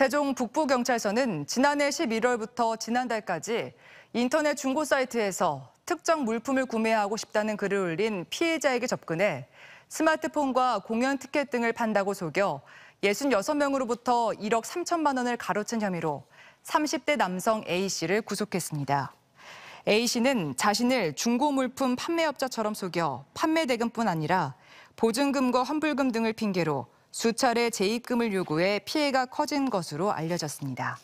세종 북부경찰서는 지난해 11월부터 지난달까지 인터넷 중고 사이트에서 특정 물품을 구매하고 싶다는 글을 올린 피해자에게 접근해 스마트폰과 공연 티켓 등을 판다고 속여 66명으로부터 1억 3천만 원을 가로챈 혐의로 30대 남성 A씨를 구속했습니다. A씨는 자신을 중고 물품 판매업자처럼 속여 판매 대금뿐 아니라 보증금과 환불금 등을 핑계로 수차례 재입금을 요구해 피해가 커진 것으로 알려졌습니다.